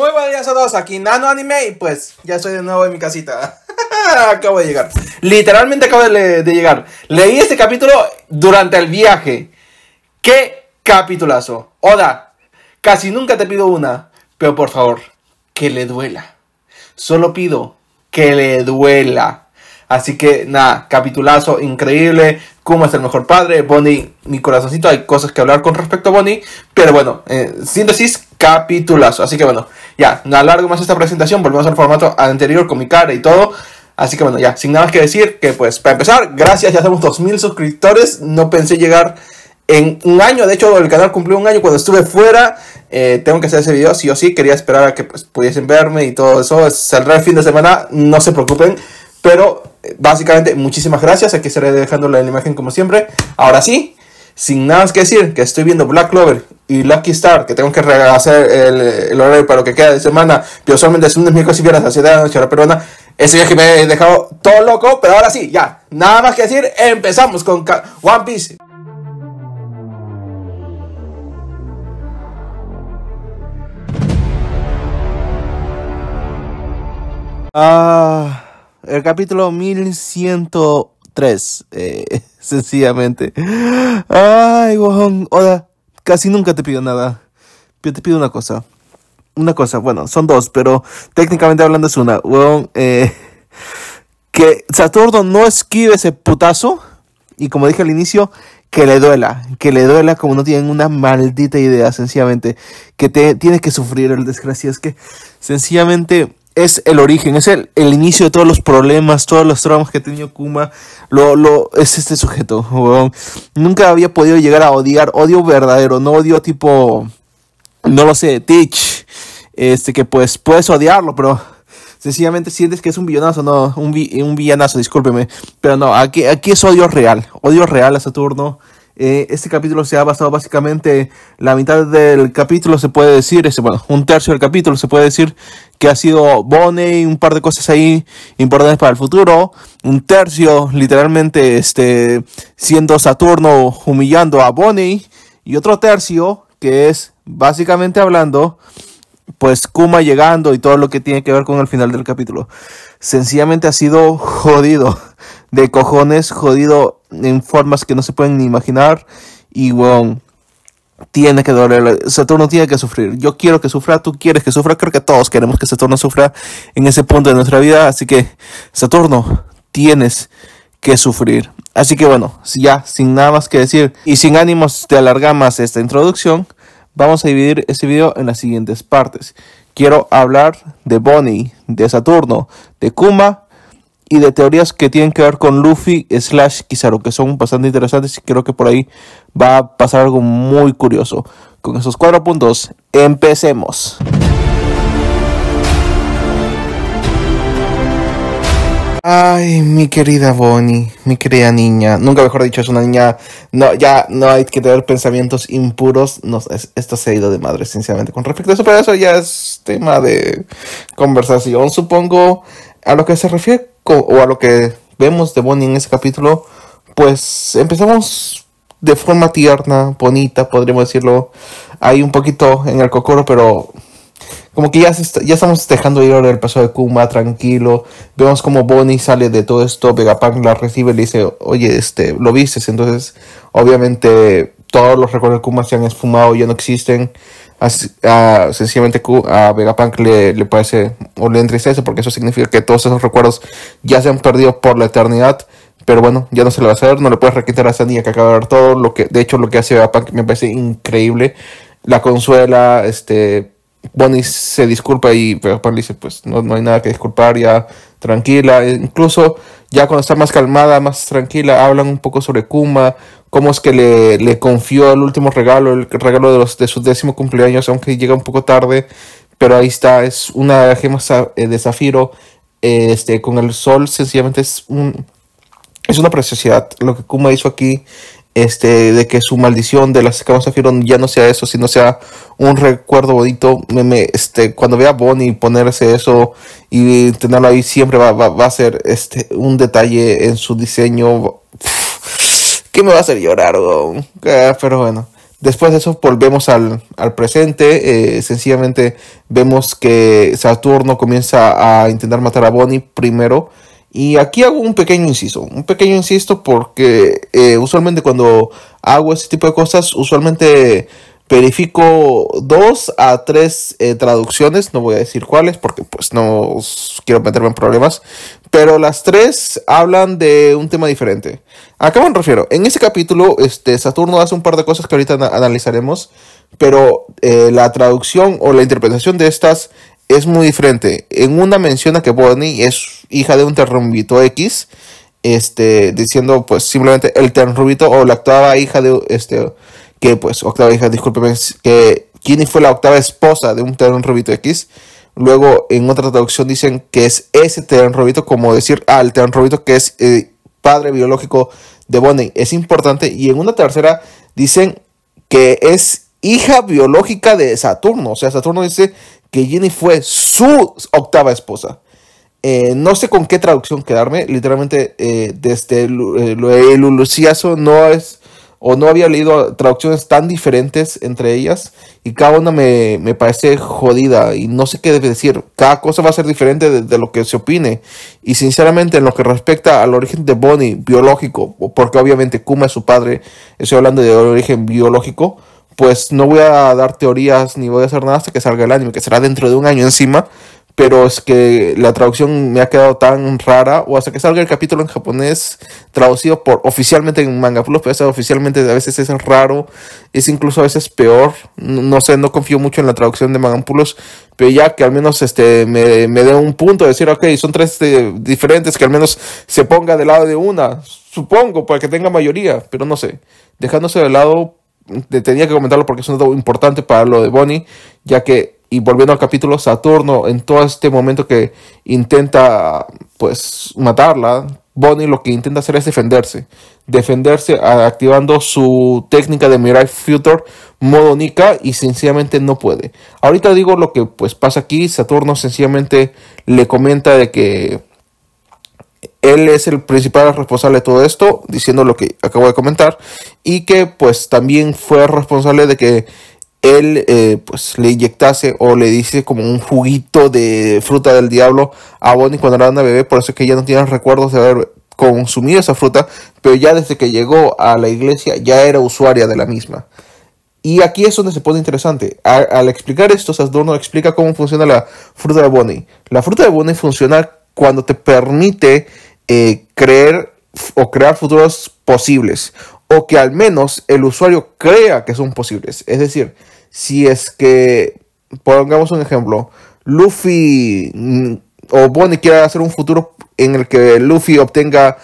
Muy buenos días a todos, aquí Nano Anime y pues ya estoy de nuevo en mi casita. acabo de llegar. Literalmente acabo de, de, llegar. Leí este capítulo durante el viaje. ¡Qué capitulazo! Oda, casi nunca te pido una, pero por favor, que le duela. Solo pido que le duela. Así que nada, capitulazo increíble como es el mejor padre, Bonnie, mi corazoncito, hay cosas que hablar con respecto a Bonnie, pero bueno, eh, síntesis, capitulazo. Así que bueno, ya, no alargo más esta presentación, volvemos al formato anterior con mi cara y todo. Así que bueno, ya, sin nada más que decir, que pues para empezar, gracias, ya somos 2.000 suscriptores, no pensé llegar en un año. De hecho, el canal cumplió un año cuando estuve fuera. Eh, tengo que hacer ese video, sí o sí. Quería esperar a que pues, pudiesen verme y todo eso. Saldrá el fin de semana, no se preocupen. Pero eh, básicamente, muchísimas gracias. Aquí estaré dejando la imagen como siempre. Ahora sí, sin nada más que decir, que estoy viendo Black Clover y Lucky Star, que tengo que hacer el, horario para lo que queda de semana, que solamente es un miércoles y viernes a de la noche, peruana. Ese viaje me he dejado todo loco, pero ahora sí, ya, nada más que decir, empezamos con One Piece. Ah el capítulo 1103. Eh, sencillamente. Ay, huevón. Hola. Casi nunca te pido nada. Yo te pido una cosa. Una cosa, bueno, son dos, pero técnicamente hablando es una. Huevón. Eh, que Saturno no esquive ese putazo. Y como dije al inicio, que le duela, que le duela como no tienen una maldita idea, sencillamente, que te tiene que sufrir el desgracia, es que sencillamente es el origen, es el, el, inicio de todos los problemas, todos los traumas que ha tenido Kuma. Lo, lo, es este sujeto, Nunca había podido llegar a odiar, odio verdadero, no odio tipo, no lo sé, Teach. Este, que pues puedes odiarlo, pero sencillamente sientes que es un villanazo, no, un, un villanazo, discúlpeme. Pero no, aquí, aquí es odio real, odio real a Saturno. Eh, este capítulo se ha basado básicamente, la mitad del capítulo se puede decir, este, bueno, un tercio del capítulo se puede decir que ha sido Bonnie, un par de cosas ahí importantes para el futuro, un tercio literalmente este, siendo Saturno humillando a Bonnie, y otro tercio que es básicamente hablando, pues Kuma llegando y todo lo que tiene que ver con el final del capítulo. Sencillamente ha sido jodido de cojones, jodido en formas que no se pueden ni imaginar. Y, weón, tiene que doler. Saturno tiene que sufrir. Yo quiero que sufra, tú quieres que sufra. Creo que todos queremos que Saturno sufra en ese punto de nuestra vida. Así que, Saturno, tienes que sufrir. Así que bueno, ya sin nada más que decir y sin ánimos de alargar más esta introducción, vamos a dividir este video en las siguientes partes. Quiero hablar de Bonnie, de Saturno, de Kuma y de teorías que tienen que ver con Luffy slash Kizaru, que son bastante interesantes y creo que por ahí va a pasar algo muy curioso. Con esos cuatro puntos, empecemos. Ay, mi querida Bonnie, mi querida niña, nunca mejor dicho, es una niña, no, ya no hay que tener pensamientos impuros, no, es, esto se ha ido de madre, sinceramente, con respecto a eso, pero eso ya es tema de conversación, supongo, a lo que se refiere o a lo que vemos de Bonnie en ese capítulo, pues empezamos de forma tierna, bonita, podríamos decirlo, ahí un poquito en el cocoro, pero como que ya, ya estamos dejando ir ahora el paso de Kuma, tranquilo. Vemos como Bonnie sale de todo esto, Vegapunk la recibe y le dice, oye, este, lo viste. Entonces, obviamente, todos los recuerdos de Kuma se han esfumado, ya no existen a, sencillamente uh, a Vegapunk le, le parece o le entristece porque eso significa que todos esos recuerdos ya se han perdido por la eternidad. Pero bueno, ya no se le va a hacer, no le puedes requitar a esa niña que acaba de ver todo. Lo que, de hecho, lo que hace Vegapunk me parece increíble. La consuela, este, Bonnie se disculpa y Vegapunk le dice, pues no, no hay nada que disculpar, ya tranquila. Incluso ya cuando está más calmada, más tranquila, hablan un poco sobre Kuma, cómo es que le, confió el último regalo, el regalo de, los, de su décimo cumpleaños, aunque llega un poco tarde. Pero ahí está, es una gema eh, de zafiro. Este, con el sol, sencillamente es un, es una preciosidad lo que Kuma hizo aquí este, de que su maldición de las escamas de ya no sea eso, sino sea un recuerdo bonito. Me, este, cuando vea a Bonnie ponerse eso y tenerlo ahí, siempre va, a ser este, un detalle en su diseño que me va a hacer llorar. Don? Ah, pero bueno, después de eso volvemos al, al presente. Eh, sencillamente vemos que Saturno comienza a intentar matar a Bonnie primero. Y aquí hago un pequeño inciso, un pequeño inciso porque eh, usualmente cuando hago este tipo de cosas, usualmente verifico dos a tres eh, traducciones, no voy a decir cuáles porque pues no quiero meterme en problemas, pero las tres hablan de un tema diferente. ¿A qué me refiero? En este capítulo, este, Saturno hace un par de cosas que ahorita analizaremos, pero eh, la traducción o la interpretación de estas es muy diferente. En una menciona que Bonnie es hija de un terrumbito X, este, diciendo pues simplemente el terrumbito o la octava hija de este, que pues octava hija, discúlpeme, que Ginny fue la octava esposa de un terrumbito X. Luego en otra traducción dicen que es ese terrumbito como decir al ah, que es eh, padre biológico de Bonnie. Es importante. Y en una tercera dicen que es hija biológica de Saturno. O sea, Saturno dice que Jenny fue su octava esposa. Eh, no sé con qué traducción quedarme, literalmente eh, desde eh, el Luciazo no es o no había leído traducciones tan diferentes entre ellas y cada una me, parece jodida y no sé qué debe decir. Cada cosa va a ser diferente de, de, lo que se opine y sinceramente en lo que respecta al origen de Bonnie biológico, porque obviamente Kuma es su padre, estoy hablando de origen biológico, pues no voy a dar teorías ni voy a hacer nada hasta que salga el anime, que será dentro de un año encima. Pero es que la traducción me ha quedado tan rara, o hasta que salga el capítulo en japonés traducido por oficialmente en Manga Plus, pero oficialmente a veces es raro, es incluso a veces peor. No, sé, no confío mucho en la traducción de Manga pero ya que al menos este, me, dé un punto, de decir, ok, son tres eh, diferentes, que al menos se ponga del lado de una, supongo, para que tenga mayoría, pero no sé. Dejándose de lado, tenía que comentarlo porque es un dato importante para lo de Bonnie, ya que, y volviendo al capítulo, Saturno, en todo este momento que intenta, pues, matarla, Bonnie lo que intenta hacer es defenderse. Defenderse activando su técnica de Mirai Future modo Nika y sencillamente no puede. Ahorita digo lo que pues pasa aquí. Saturno sencillamente le comenta de que él es el principal responsable de todo esto, diciendo lo que acabo de comentar, y que pues también fue responsable de que él eh, pues le inyectase o le dice como un juguito de fruta del diablo a Bonnie cuando era una bebé, por eso es que ella no tiene recuerdos de haber consumido esa fruta, pero ya desde que llegó a la iglesia ya era usuaria de la misma. Y aquí es donde se pone interesante. Al, explicar esto, nos explica cómo funciona la fruta de Bonnie. La fruta de Bonnie funciona cuando te permite eh, creer o crear futuros posibles o que al menos el usuario crea que son posibles. Es decir, si es que, pongamos un ejemplo, Luffy mm, o Bonnie quiere hacer un futuro en el que Luffy obtenga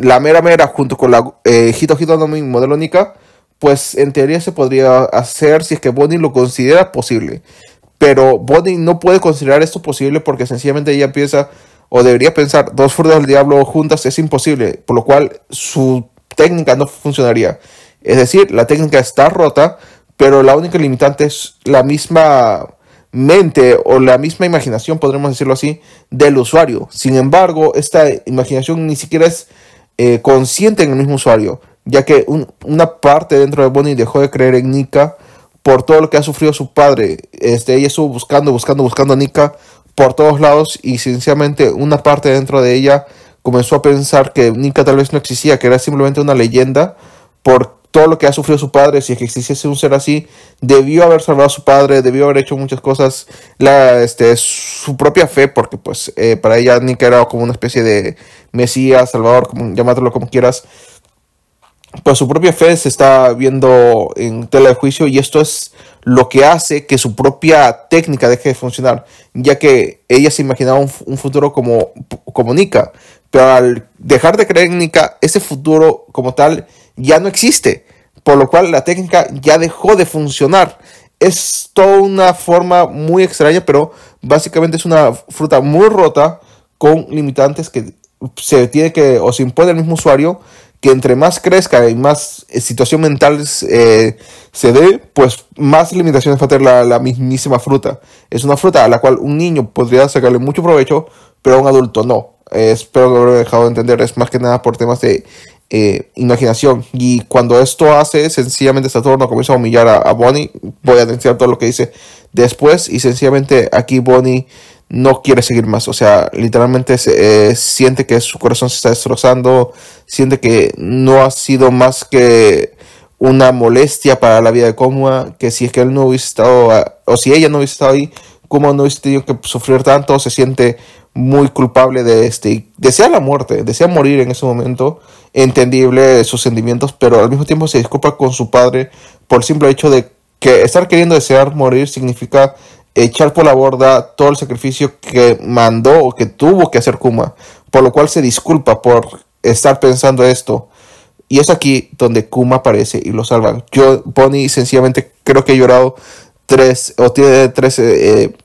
la mera mera junto con la eh, Hito Hito no pues en teoría se podría hacer si es que Bonnie lo considera posible. Pero Bonnie no puede considerar esto posible porque sencillamente ella piensa o debería pensar, dos frutas del diablo juntas es imposible, por lo cual su técnica no funcionaría. Es decir, la técnica está rota, pero la única limitante es la misma mente o la misma imaginación, podremos decirlo así, del usuario. Sin embargo, esta imaginación ni siquiera es eh, consciente en el mismo usuario, ya que una parte dentro de Bonnie dejó de creer en Nika por todo lo que ha sufrido su padre. Este, ella estuvo buscando, buscando, buscando a Nika por todos lados y sencillamente una parte dentro de ella comenzó a pensar que Nika tal vez no existía, que era simplemente una leyenda por todo lo que ha sufrido su padre, si existiese un ser así, debió haber salvado a su padre, debió haber hecho muchas cosas, la, este, su propia fe, porque pues eh, para ella Nika era como una especie de Mesías, Salvador, como, como quieras, pues su propia fe se está viendo en tela de juicio y esto es lo que hace que su propia técnica deje de funcionar, ya que ella se imaginaba un, futuro como, como Nika, pero al dejar de creer en Nika, ese futuro como tal ya no existe, por lo cual la técnica ya dejó de funcionar. Es toda una forma muy extraña, pero básicamente es una fruta muy rota con limitantes que se tiene que o se impone el mismo usuario que entre más crezca y más eh, situación mental eh, se dé, pues más limitaciones va a tener la, mismísima fruta. Es una fruta a la cual un niño podría sacarle mucho provecho, pero a un adulto no. espero que lo haya dejado de entender. Es más que nada por temas de eh, imaginación. Y cuando esto hace, sencillamente Saturno comienza a humillar a, Bonnie. Voy a denunciar todo lo que dice después. Y sencillamente aquí Bonnie no quiere seguir más. O sea, literalmente se, eh, siente que su corazón se está destrozando, siente que no ha sido más que una molestia para la vida de cómoa que si es que él no hubiese estado, ah, o si ella no hubiese estado ahí, Cómo no hubiese tenido que sufrir tanto, se siente muy culpable de este, desea la muerte, desea morir en ese momento, entendible sus sentimientos, pero al mismo tiempo se disculpa con su padre por el simple hecho de que estar queriendo desear morir significa echar por la borda todo el sacrificio que mandó o que tuvo que hacer Kuma, por lo cual se disculpa por estar pensando esto. Y es aquí donde Kuma aparece y lo salva. Yo, Bonnie, sencillamente creo que he llorado tres, o tiene tres eh, eh,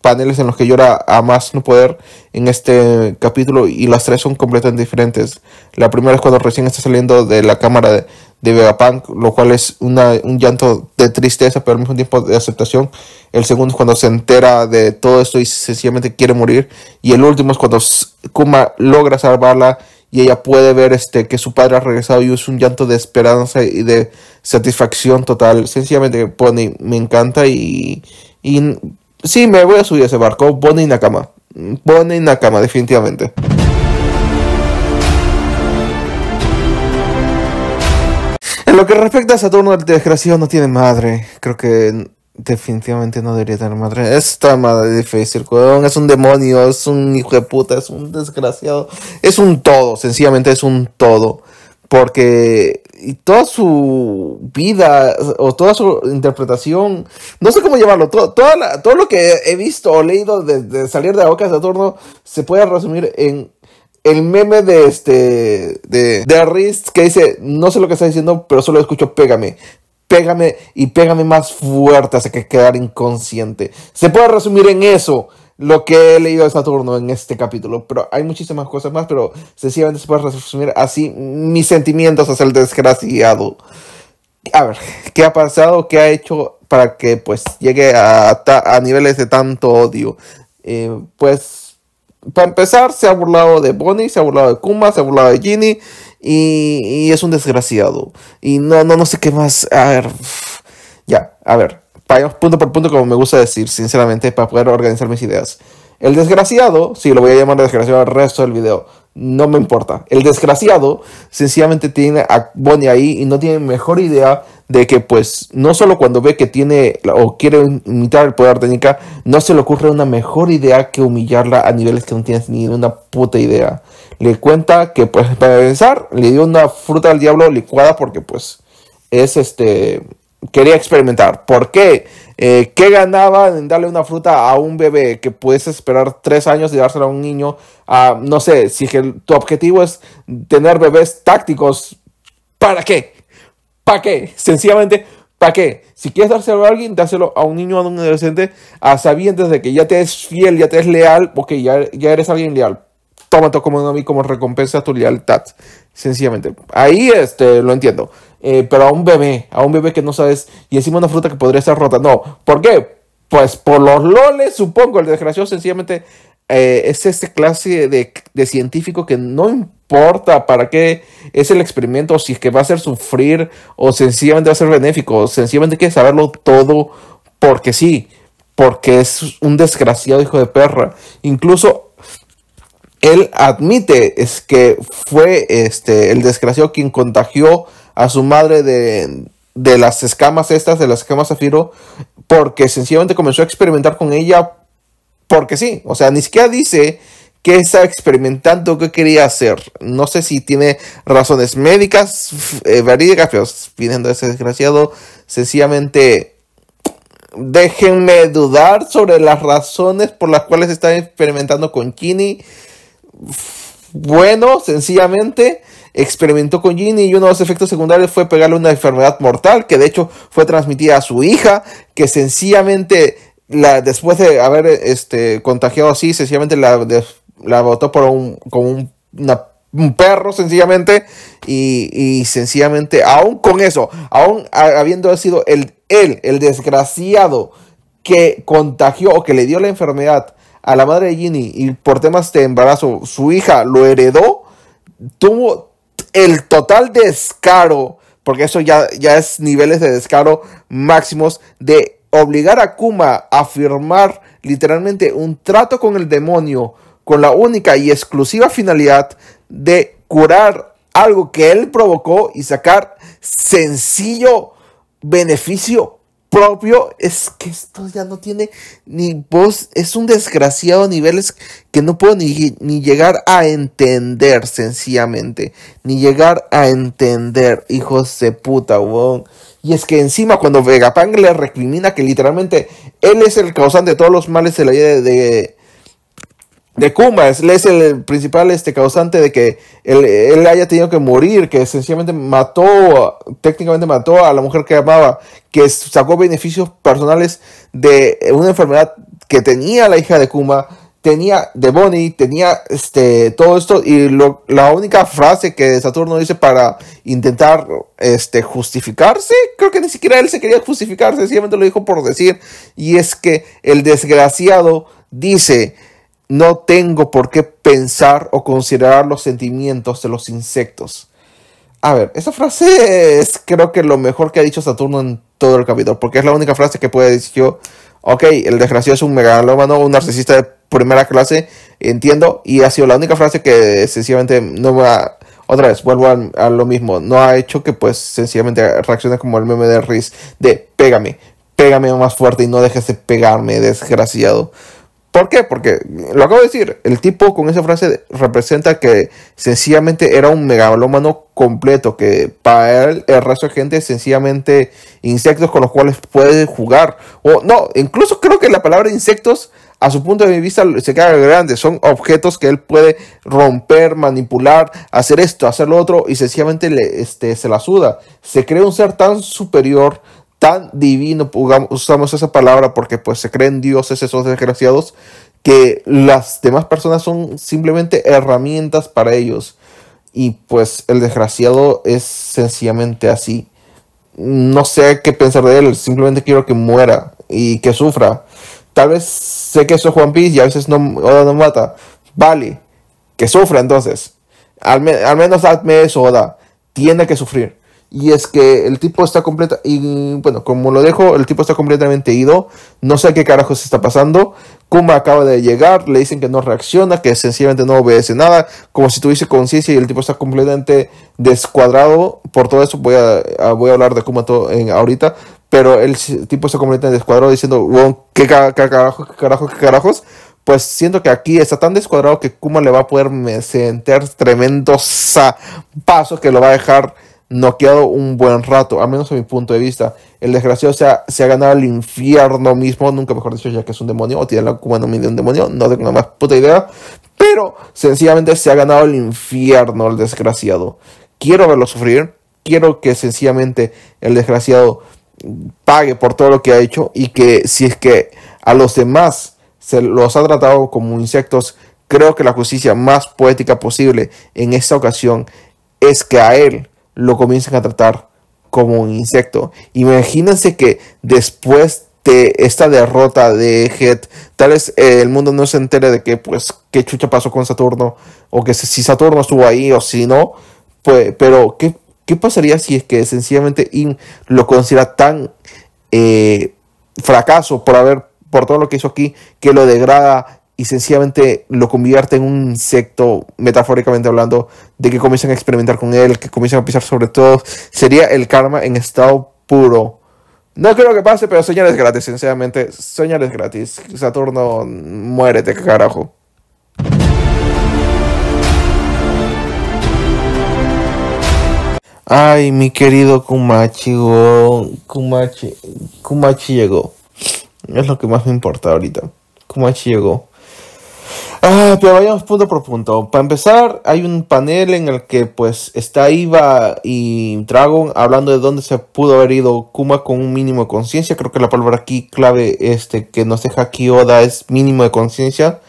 paneles en los que llora a más no poder en este capítulo y las tres son completamente diferentes. La primera es cuando recién está saliendo de la cámara de, de Vegapunk, lo cual es una, un llanto de tristeza, pero al mismo tiempo de aceptación. El segundo es cuando se entera de todo esto y sencillamente quiere morir. Y el último es cuando Kuma logra salvarla y ella puede ver este, que su padre ha regresado y es un llanto de esperanza y de satisfacción total. Sencillamente Bonnie me encanta y, y sí, me voy a subir a ese barco. Bonnie Nakama. Bonnie Nakama, definitivamente. lo que respecta a Saturno, el desgraciado no tiene madre. Creo que definitivamente no debería tener madre. Esta madre difícil, Es un demonio, es un hijo de puta, es un desgraciado. Es un todo, sencillamente es un todo. Porque toda su vida o toda su interpretación, no sé cómo llamarlo, todo, toda todo lo que he visto o leído de salir de la boca de Saturno se puede resumir en el meme de este de, de que dice, no sé lo que está diciendo, pero solo escucho pégame. Pégame y pégame más fuerte hasta que quedar inconsciente. Se puede resumir en eso lo que he leído de Saturno en este capítulo, pero hay muchísimas cosas más, pero sencillamente se puede resumir así mis sentimientos hacia el desgraciado. A ver, ¿qué ha pasado? ¿Qué ha hecho para que pues llegue a, a niveles de tanto odio? Eh, pues para empezar, se ha burlado de Bonnie, se ha burlado de Kuma, se ha burlado de Ginny. Y, es un desgraciado. Y no, no, no sé qué más. A ver. Ya, a ver. punto por punto, como me gusta decir, sinceramente, para poder organizar mis ideas. El desgraciado, si lo voy a llamar desgraciado el resto del video, no me importa. El desgraciado sencillamente tiene a Bonnie ahí y no tiene mejor idea de que pues no solo cuando ve que tiene o quiere imitar el poder de Nika, no se le ocurre una mejor idea que humillarla a niveles que no tienes ni una puta idea. Le cuenta que pues para pensar le dio una fruta al diablo licuada porque pues es este quería experimentar. ¿Por qué? Eh, ¿Qué ganaba en darle una fruta a un bebé que puedes esperar tres años y dársela a un niño? Ah, no sé, si tu objetivo es tener bebés tácticos, ¿para qué? ¿Para qué? Sencillamente, ¿para qué? Si quieres dárselo a alguien, dárselo a un niño o a un adolescente a sabiendas de que ya te es fiel, ya te es leal, porque ya, eres alguien leal. Tómate como como recompensa tu lealtad. Sencillamente. Ahí este, lo entiendo. Eh, pero a un bebé, a un bebé que no sabes, y encima una fruta que podría estar rota. No, ¿por qué? Pues por los loles, supongo. El desgraciado sencillamente eh, es este clase de, científico que no importa para qué es el experimento, o si es que va a hacer sufrir, o sencillamente va a ser benéfico, o sencillamente que saberlo todo porque sí, porque es un desgraciado hijo de perra. Incluso él admite es que fue este, el desgraciado quien contagió a su madre de, las escamas estas, de las escamas zafiro, porque sencillamente comenzó a experimentar con ella porque sí. O sea, ni siquiera dice que está experimentando, Que quería hacer. No sé si tiene razones médicas, eh, verídicas, pidiendo a ese desgraciado, sencillamente déjenme dudar sobre las razones por las cuales está experimentando con Kini bueno, sencillamente experimentó con Ginny y uno de los efectos secundarios fue pegarle una enfermedad mortal que de hecho fue transmitida a su hija, que sencillamente la, después de haber este, contagiado así, sencillamente la, botó por un, con un, perro, sencillamente, y, sencillamente, aún con eso, aún habiendo sido el, él, el desgraciado que contagió o que le dio la enfermedad a la madre de Ginny y por temas de embarazo su hija lo heredó, tuvo el total descaro, porque eso ya, ya es niveles de descaro máximos, de obligar a Kuma a firmar literalmente un trato con el demonio con la única y exclusiva finalidad de curar algo que él provocó y sacar sencillo beneficio propio, es que esto ya no tiene ni voz, es un desgraciado a niveles que no puedo ni, ni, llegar a entender sencillamente, ni llegar a entender, hijos de puta, weón. Y es que encima cuando Vegapang le recrimina que literalmente él es el causante de todos los males de la vida de de Kuma. es el principal este, causante de que él, haya tenido que morir, que sencillamente mató, técnicamente mató a la mujer que amaba, que sacó beneficios personales de una enfermedad que tenía la hija de Kuma, tenía de Bonnie, tenía este, todo esto. Y la única frase que Saturno dice para intentar este, justificarse, creo que ni siquiera él se quería justificar, sencillamente lo dijo por decir, y es que el desgraciado dice no tengo por qué pensar o considerar los sentimientos de los insectos. A ver, esa frase es creo que lo mejor que ha dicho Saturno en todo el capítulo, porque es la única frase que puede decir yo, ok, el desgraciado es un megalómano, un narcisista de primera clase, entiendo, y ha sido la única frase que sencillamente no va, otra vez, vuelvo a, lo mismo, no ha hecho que pues sencillamente reaccione como el meme de Riz, de pégame, pégame más fuerte y no dejes de pegarme, desgraciado. ¿Por qué? Porque lo acabo de decir, el tipo con esa frase representa que sencillamente era un megalómano completo, que para él el resto de gente sencillamente insectos con los cuales puede jugar. O no, incluso creo que la palabra insectos a su punto de vista se queda grande. Son objetos que él puede romper, manipular, hacer esto, hacer lo otro y sencillamente le, este, se la suda. Se cree un ser tan superior tan divino, usamos esa palabra porque pues se creen dioses esos desgraciados, que las demás personas son simplemente herramientas para ellos. Y pues el desgraciado es sencillamente así. No sé qué pensar de él, simplemente quiero que muera y que sufra. Tal vez sé que eso es Juan y a veces no, no mata. Vale, que sufra entonces. Al, al menos hazme eso, Oda. Tiene que sufrir. Y es que el tipo está completa. Y bueno, como lo dejo, el tipo está completamente ido. No sé qué carajos está pasando. Kuma acaba de llegar, le dicen que no reacciona, que sencillamente no obedece nada. Como si tuviese conciencia y el tipo está completamente descuadrado. Por todo eso voy a, voy a hablar de Kuma todo en, ahorita. Pero el tipo está completamente descuadrado diciendo, qué, qué carajo qué carajos, pues siento que aquí está tan descuadrado que Kuma le va a poder meter tremendo paso que lo va a dejar noqueado un buen rato, al menos a mi punto de vista. El desgraciado se ha, ganado el infierno mismo, nunca mejor dicho, ya que es un demonio, o tiene la cubana de un demonio, no tengo la más puta idea, pero sencillamente se ha ganado el infierno el desgraciado. Quiero verlo sufrir, quiero que sencillamente el desgraciado pague por todo lo que ha hecho y que si es que a los demás se los ha tratado como insectos, creo que la justicia más poética posible en esta ocasión es que a él lo comienzan a tratar como un insecto. Imagínense que después de esta derrota de Head, tal vez eh, el mundo no se entere de que, pues, qué chucha pasó con Saturno, o que si Saturno estuvo ahí o si no, pues, pero ¿qué, pasaría si es que sencillamente In lo considera tan eh, fracaso por haber, por todo lo que hizo aquí, que lo degrada, y sencillamente lo convierte en un insecto, metafóricamente hablando, de que comiencen a experimentar con él, que comiencen a pisar sobre todo, sería el karma en estado puro. No creo que pase, pero sueñales gratis, sencillamente, Soñar gratis. Saturno, muérete, carajo. Ay, mi querido Kumachi, Kumachi, Kumachi llegó. Es lo que más me importa ahorita. Kumachi llegó. Ah, pero vayamos punto por punto. Para empezar, hay un panel en el que pues está Iva y Dragon hablando de dónde se pudo haber ido Kuma con un mínimo de conciencia. Creo que la palabra aquí clave este, que nos deja aquí Oda es mínimo de conciencia.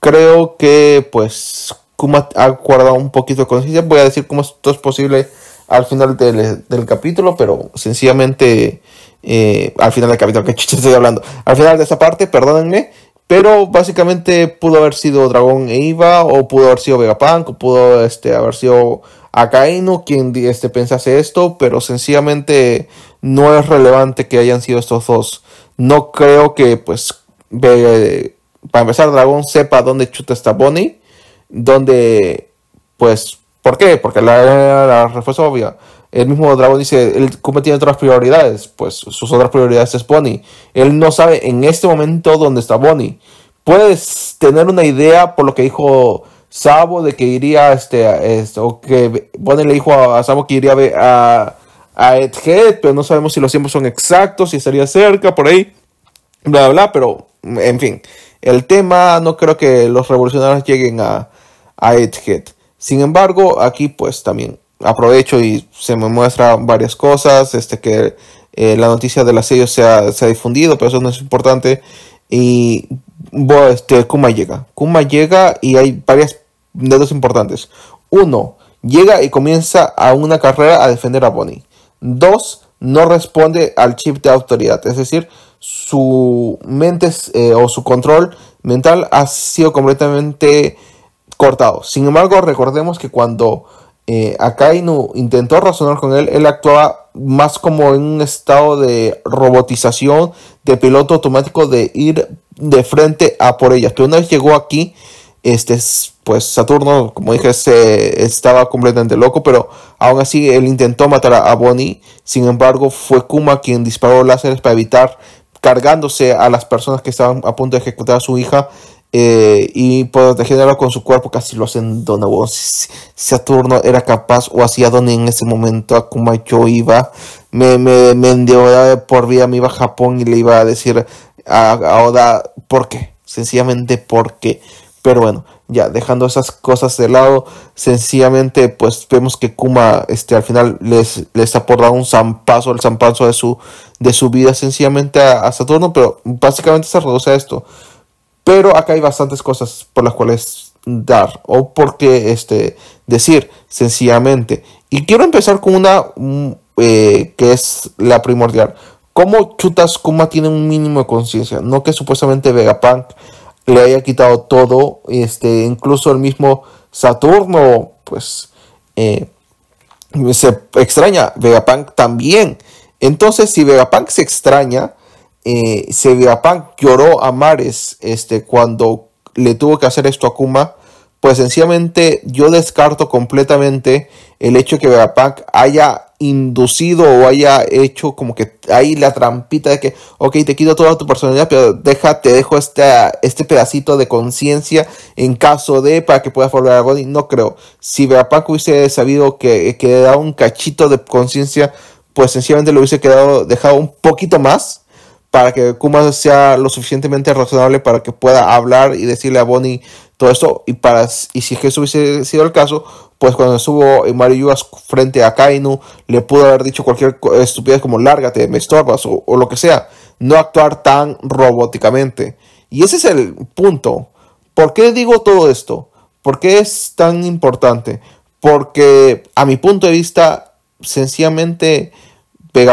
Creo que pues Kuma ha guardado un poquito de conciencia. Voy a decir cómo esto es posible al final del, capítulo, pero sencillamente eh, al final del capítulo, que chiste estoy hablando. Al final de esa parte, perdónenme. Pero básicamente pudo haber sido Dragón e Iva, o pudo haber sido Vegapunk, o pudo este, haber sido Akainu quien este, pensase esto, pero sencillamente no es relevante que hayan sido estos dos. No creo que, pues, para empezar, Dragón sepa dónde chuta esta Bonnie, dónde, pues, ¿por qué? Porque la, la obvia. El mismo Dragon dice, él Kuma tiene otras prioridades, pues sus otras prioridades es Bonnie. Él no sabe en este momento dónde está Bonnie. Puedes tener una idea por lo que dijo Sabo de que iría, este, este o que Bonnie le dijo a, Sabo que iría a, a Ed pero no sabemos si los tiempos son exactos, si estaría cerca, por ahí, bla, bla, bla, pero en fin. El tema no creo que los revolucionarios lleguen a, a Sin embargo, aquí pues también aprovecho y se me muestra varias cosas, este que eh, la noticia del asedio se ha, se ha difundido, pero eso no es importante. Y bueno, este, Kuma llega. Kuma llega y hay varias datos importantes. Uno, llega y comienza a una carrera a defender a Bonnie. Dos, no responde al chip de autoridad, es decir, su mente eh, o su control mental ha sido completamente cortado. Sin embargo, recordemos que cuando eh, Akainu intentó razonar con él, él actuaba más como en un estado de robotización, de piloto automático, de ir de frente a por ella Pero una vez llegó aquí, este, pues Saturno, como dije, se estaba completamente loco, pero aún así él intentó matar a, Bonnie. Sin embargo, fue Kuma quien disparó láseres para evitar cargándose a las personas que estaban a punto de ejecutar a su hija eh, y protegerlo con su cuerpo, casi lo hacen Si Saturno era capaz o hacía donde en ese momento Akuma yo iba, me, me, me por vida, me iba a Japón y le iba a decir a, Oda por qué, sencillamente porque Pero bueno, ya dejando esas cosas de lado, sencillamente pues vemos que Kuma este, al final les, les aporta un zampazo, el zampazo de su, de su vida sencillamente a Saturno, pero básicamente se reduce a esto pero acá hay bastantes cosas por las cuales dar o por este, decir sencillamente. Y quiero empezar con una mm, eh, que es la primordial. ¿Cómo Chutas Kuma tiene un mínimo de conciencia? No que supuestamente Vegapunk le haya quitado todo, este, incluso el mismo Saturno, pues eh, se extraña, Vegapunk también. Entonces, si Vegapunk se extraña, eh, pack lloró a Mares este, cuando le tuvo que hacer esto a Kuma, pues sencillamente yo descarto completamente el hecho de que Vegapunk haya inducido o haya hecho como que ahí la trampita de que, ok, te quito toda tu personalidad, pero deja, te dejo este, este pedacito de conciencia en caso de para que puedas volver a No creo. Si Vegapunk hubiese sabido que, que da un cachito de conciencia, pues sencillamente lo hubiese quedado, dejado un poquito más para que Kuma sea lo suficientemente razonable para que pueda hablar y decirle a Bonnie todo esto. Y, para, y si eso hubiese sido el caso, pues cuando estuvo Mario Yuas frente a Kainu, le pudo haber dicho cualquier estupidez como lárgate, me estorbas o, o lo que sea. No actuar tan robóticamente. Y ese es el punto. ¿Por qué digo todo esto? ¿Por qué es tan importante? Porque a mi punto de vista, sencillamente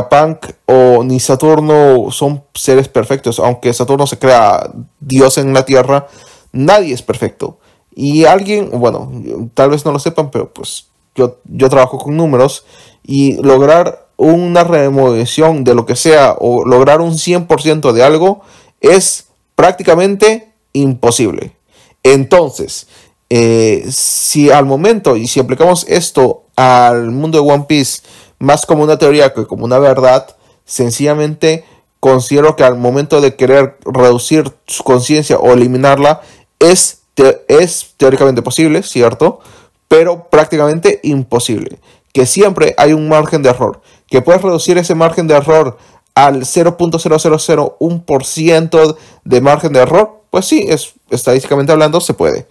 Punk o ni Saturno son seres perfectos, aunque Saturno se crea Dios en la Tierra, nadie es perfecto. Y alguien, bueno, tal vez no lo sepan, pero pues yo, yo trabajo con números y lograr una remoción de lo que sea o lograr un 100% de algo es prácticamente imposible. Entonces, eh, si al momento y si aplicamos esto al mundo de One Piece, más como una teoría que como una verdad, sencillamente considero que al momento de querer reducir su conciencia o eliminarla, es, es teóricamente posible, ¿cierto? Pero prácticamente imposible. Que siempre hay un margen de error. Que puedes reducir ese margen de error al 0.0001% de margen de error, pues sí, es, estadísticamente hablando se puede.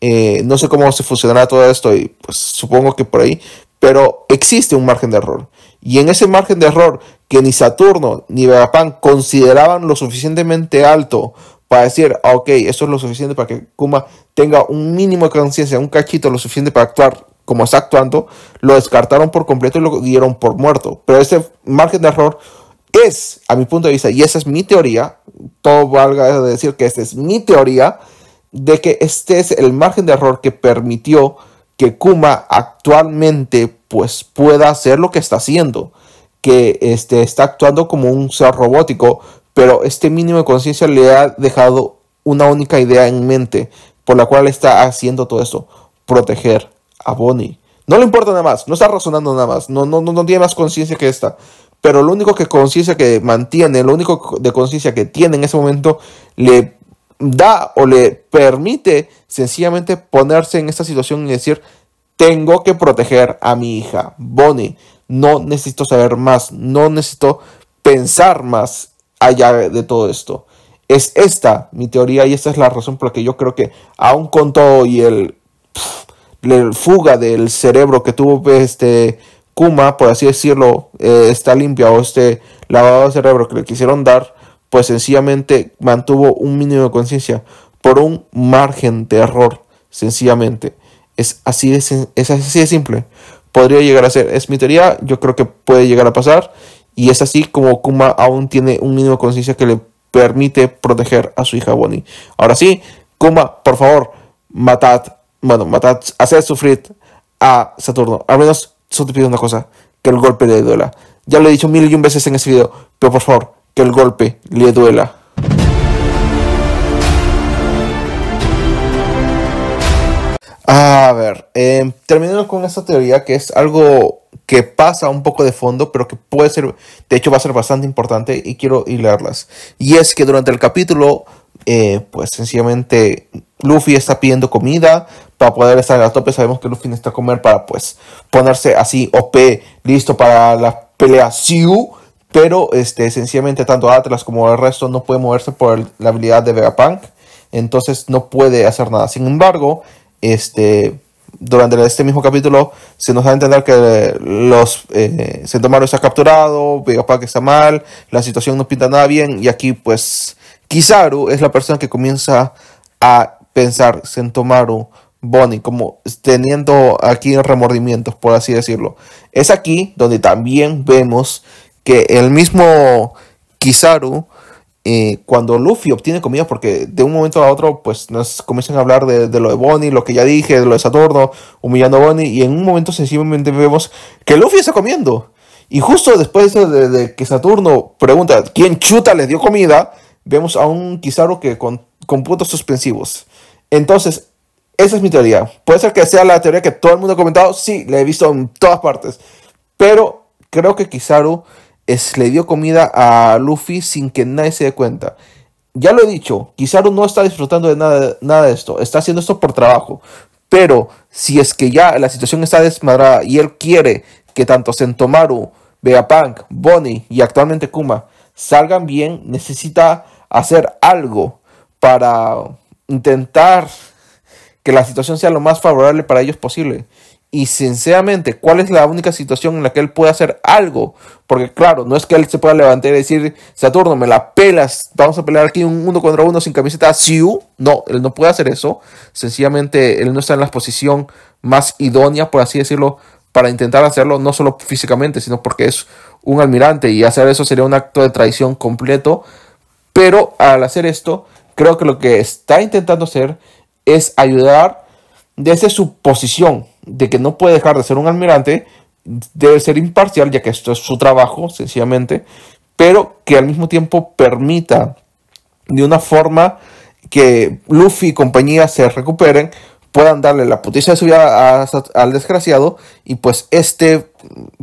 Eh, no sé cómo se funcionará todo esto y pues supongo que por ahí pero existe un margen de error. Y en ese margen de error que ni Saturno ni Pan consideraban lo suficientemente alto para decir, ah, ok, esto es lo suficiente para que Kuma tenga un mínimo de conciencia, un cachito lo suficiente para actuar como está actuando, lo descartaron por completo y lo dieron por muerto. Pero ese margen de error es, a mi punto de vista, y esa es mi teoría, todo valga decir que esta es mi teoría, de que este es el margen de error que permitió que Kuma actualmente pues pueda hacer lo que está haciendo, que este, está actuando como un ser robótico, pero este mínimo de conciencia le ha dejado una única idea en mente, por la cual está haciendo todo esto, proteger a Bonnie. No le importa nada más, no está razonando nada más, no, no, no, no tiene más conciencia que esta. Pero lo único que conciencia que mantiene, lo único de conciencia que tiene en ese momento, le da o le permite sencillamente ponerse en esta situación y decir, tengo que proteger a mi hija, Bonnie, no necesito saber más, no necesito pensar más allá de todo esto. Es esta mi teoría y esta es la razón por la que yo creo que aún con todo y el, fuga del cerebro que tuvo este Kuma, por así decirlo, eh, está limpia o este lavado de cerebro que le quisieron dar, pues sencillamente mantuvo un mínimo de conciencia por un margen de error, sencillamente. Es así de, es así de simple. Podría llegar a ser, es mi teoría, yo creo que puede llegar a pasar, y es así como Kuma aún tiene un mínimo de conciencia que le permite proteger a su hija Bonnie. Ahora sí, Kuma, por favor, matad, bueno, matad, haced sufrir a Saturno. Al menos, solo te pido una cosa, que el golpe le duela. Ya lo he dicho mil y un veces en ese video, pero por favor, que el golpe le duela. A ver, eh, terminando con esta teoría que es algo que pasa un poco de fondo, pero que puede ser, de hecho va a ser bastante importante y quiero hilarlas. Y es que durante el capítulo, eh, pues sencillamente Luffy está pidiendo comida para poder estar a tope. Sabemos que Luffy necesita comer para pues ponerse así OP, listo para la pelea pero este, sencillamente tanto Atlas como el resto no puede moverse por la habilidad de Vegapunk, entonces no puede hacer nada. Sin embargo, este, durante este mismo capítulo se nos da a entender que los Sentomaru eh, está capturado, Vegapunk está mal, la situación no pinta nada bien y aquí pues Kizaru es la persona que comienza a pensar Sentomaru. Bonnie, como teniendo aquí remordimientos, por así decirlo. Es aquí donde también vemos que el mismo Kizaru, eh, cuando Luffy obtiene comida, porque de un momento a otro, pues nos comienzan a hablar de, lo de Bonnie, lo que ya dije, de lo de Saturno, humillando a Bonnie, y en un momento sencillamente vemos que Luffy está comiendo. Y justo después de, que Saturno pregunta quién chuta le dio comida, vemos a un Kizaru que con, con puntos suspensivos. Entonces, esa es mi teoría. Puede ser que sea la teoría que todo el mundo ha comentado. Sí, la he visto en todas partes. Pero creo que Kizaru es, le dio comida a Luffy sin que nadie se dé cuenta. Ya lo he dicho, Kizaru no está disfrutando de nada, nada de esto, está haciendo esto por trabajo. Pero si es que ya la situación está desmadrada y él quiere que tanto Sentomaru, Vegapunk, Bonnie y actualmente Kuma salgan bien, necesita hacer algo para intentar que la situación sea lo más favorable para ellos posible. Y sinceramente, ¿cuál es la única situación en la que él puede hacer algo? Porque claro, no es que él se pueda levantar y decir, Saturno, me la pelas, vamos a pelear aquí un uno contra uno sin camiseta, Siu. No, él no puede hacer eso. Sencillamente, él no está en la posición más idónea, por así decirlo, para intentar hacerlo, no solo físicamente, sino porque es un almirante y hacer eso sería un acto de traición completo. Pero al hacer esto, creo que lo que está intentando hacer es ayudar de esa suposición de que no puede dejar de ser un almirante, debe ser imparcial, ya que esto es su trabajo, sencillamente, pero que al mismo tiempo permita de una forma que Luffy y compañía se recuperen, puedan darle la puticia de su vida al desgraciado y pues este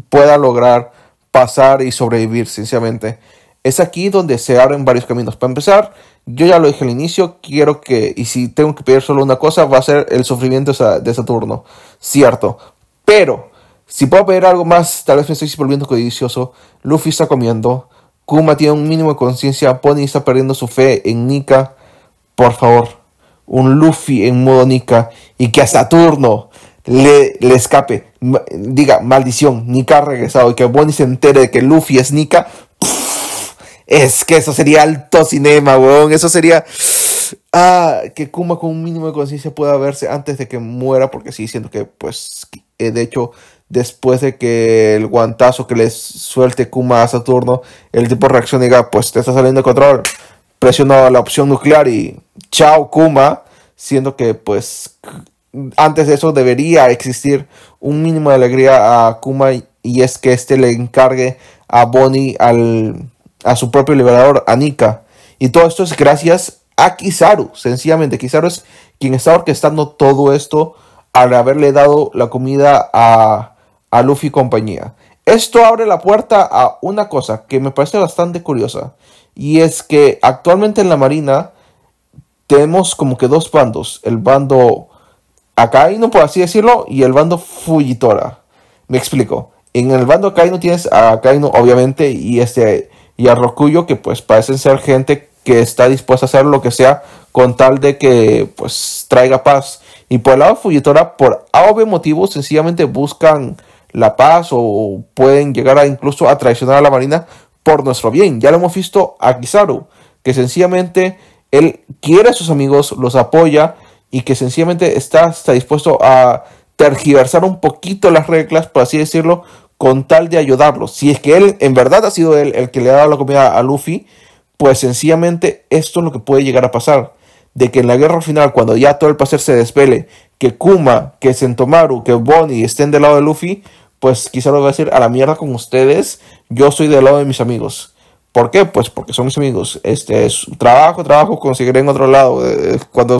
pueda lograr pasar y sobrevivir, sencillamente. Es aquí donde se abren varios caminos. Para empezar, yo ya lo dije al inicio, quiero que, y si tengo que pedir solo una cosa, va a ser el sufrimiento de Saturno, cierto. Pero, si puedo pedir algo más, tal vez me estoy volviendo codicioso, Luffy está comiendo, Kuma tiene un mínimo de conciencia, Pony está perdiendo su fe en Nika, por favor, un Luffy en modo Nika, y que a Saturno le, le escape, diga, maldición, Nika ha regresado, y que Bonnie se entere de que Luffy es Nika, es que eso sería alto cinema, weón. Eso sería. Ah, que Kuma con un mínimo de conciencia pueda verse antes de que muera, porque sí, siento que, pues, eh, de hecho, después de que el guantazo que le suelte Kuma a Saturno, el tipo reacciona y diga, pues te está saliendo de control, presiona la opción nuclear y chao Kuma, siendo que, pues, antes de eso debería existir un mínimo de alegría a Kuma y es que este le encargue a Bonnie al a su propio liberador, Anika. Y todo esto es gracias a Kizaru, sencillamente. Kizaru es quien está orquestando todo esto al haberle dado la comida a, a Luffy y compañía. Esto abre la puerta a una cosa que me parece bastante curiosa. Y es que actualmente en la Marina tenemos como que dos bandos. El bando Akainu, por así decirlo, y el bando Fujitora. Me explico. En el bando Akainu tienes a Akainu, obviamente, y este y a Rocuyo que pues parecen ser gente que está dispuesta a hacer lo que sea con tal de que pues traiga paz. Y por el lado de Fujitora, por A o motivos, sencillamente buscan la paz o pueden llegar a incluso a traicionar a la Marina por nuestro bien. Ya lo hemos visto a Kizaru, que sencillamente él quiere a sus amigos, los apoya y que sencillamente está, está dispuesto a tergiversar un poquito las reglas, por así decirlo, con tal de ayudarlo. Si es que él en verdad ha sido él el que le ha dado la comida a Luffy, pues sencillamente esto es lo que puede llegar a pasar. De que en la guerra final, cuando ya todo el placer se despele, que Kuma, que Sentomaru, que Bonnie estén del lado de Luffy, pues quizá lo va a decir a la mierda con ustedes, yo soy del lado de mis amigos. ¿Por qué? Pues porque son mis amigos. Este es trabajo, trabajo, conseguiré en otro lado. Eh, eh, cuando,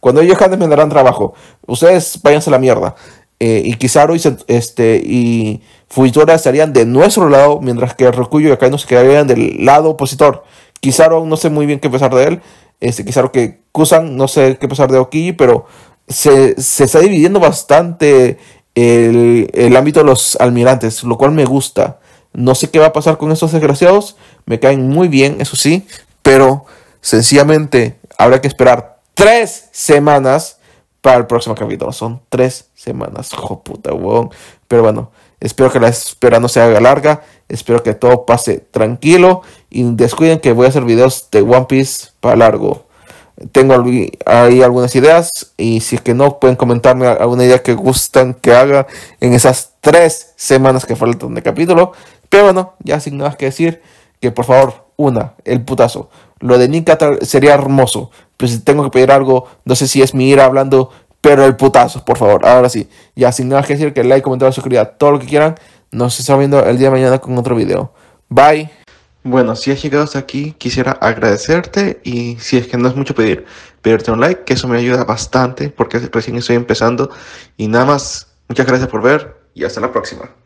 cuando ellos me darán trabajo. Ustedes váyanse a la mierda. Eh, y Kizaru y, este, y Fujitora estarían de nuestro lado, mientras que Rokuyo y no se quedarían del lado opositor. Kizaru no sé muy bien qué pensar de él, este, Kizaru que Kusan no sé qué pensar de Okiji, pero se, está dividiendo bastante el, el, ámbito de los almirantes, lo cual me gusta. No sé qué va a pasar con estos desgraciados, me caen muy bien, eso sí, pero sencillamente habrá que esperar tres semanas para el próximo capítulo. Son tres semanas, puta, Pero bueno, espero que la espera no se haga larga. Espero que todo pase tranquilo. Y descuiden que voy a hacer videos de One Piece para largo. Tengo ahí algunas ideas. Y si es que no, pueden comentarme alguna idea que gustan que haga en esas tres semanas que faltan de capítulo. Pero bueno, ya sin nada que decir, que por favor una, el putazo. Lo de Nick sería hermoso, pero si tengo que pedir algo, no sé si es mi ira hablando, pero el putazo, por favor. Ahora sí, así no nada que decir, que like, comentar, suscribir, todo lo que quieran. Nos estamos viendo el día de mañana con otro video. Bye. Bueno, si has llegado hasta aquí, quisiera agradecerte y si es que no es mucho pedir, pedirte un like, que eso me ayuda bastante porque recién estoy empezando. Y nada más, muchas gracias por ver y hasta la próxima.